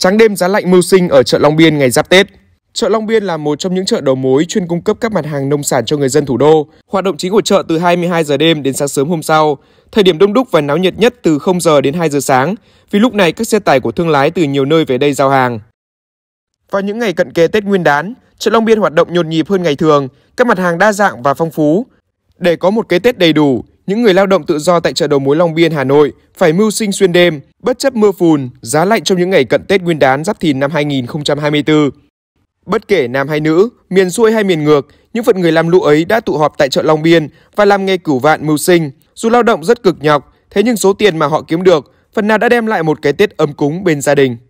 Trắng đêm giá lạnh mưu sinh ở chợ Long Biên ngày giáp Tết. Chợ Long Biên là một trong những chợ đầu mối chuyên cung cấp các mặt hàng nông sản cho người dân thủ đô. Hoạt động chính của chợ từ 22 giờ đêm đến sáng sớm hôm sau. Thời điểm đông đúc và náo nhiệt nhất từ 0 giờ đến 2 giờ sáng, vì lúc này các xe tải của thương lái từ nhiều nơi về đây giao hàng. Vào những ngày cận kề Tết Nguyên đán, chợ Long Biên hoạt động nhộn nhịp hơn ngày thường, các mặt hàng đa dạng và phong phú. Để có một cái Tết đầy đủ, những người lao động tự do tại chợ đầu mối Long Biên, Hà Nội phải mưu sinh xuyên đêm, Bất chấp mưa phùn, giá lạnh trong những ngày cận Tết Nguyên đán Giáp Thìn năm 2024. Bất kể nam hay nữ, miền xuôi hay miền ngược, những phận người làm lũ ấy đã tụ họp tại chợ Long Biên và làm nghề cửu vạn mưu sinh. Dù lao động rất cực nhọc, thế nhưng số tiền mà họ kiếm được phần nào đã đem lại một cái Tết ấm cúng bên gia đình.